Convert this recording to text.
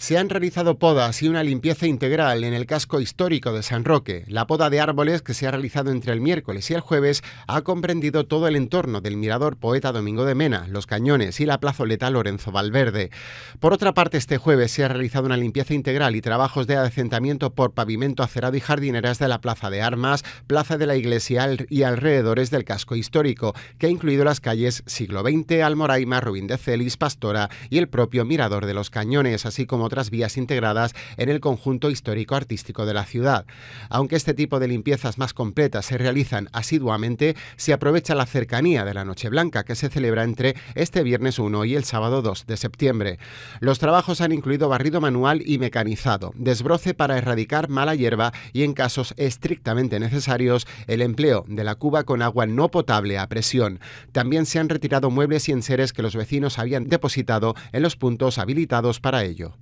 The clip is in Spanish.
Se han realizado podas y una limpieza integral en el casco histórico de San Roque. La poda de árboles que se ha realizado entre el miércoles y el jueves ha comprendido todo el entorno del mirador poeta Domingo de Mena, los cañones y la plazoleta Lorenzo Valverde. Por otra parte, este jueves se ha realizado una limpieza integral y trabajos de adecentamiento por pavimento acerado y jardineras de la Plaza de Armas, Plaza de la Iglesia y alrededores del casco histórico, que ha incluido las calles Siglo XX, Almoraima, Rubín de Celis, Pastora y el propio Mirador de los Cañones, así como otras vías integradas en el conjunto histórico-artístico de la ciudad. Aunque este tipo de limpiezas más completas se realizan asiduamente, se aprovecha la cercanía de la Noche Blanca que se celebra entre este viernes 1 y el sábado 2 de septiembre. Los trabajos han incluido barrido manual y mecanizado, desbroce para erradicar mala hierba y en casos estrictamente necesarios el empleo de la cuba con agua no potable a presión. También se han retirado muebles y enseres que los vecinos habían depositado en los puntos habilitados para ello.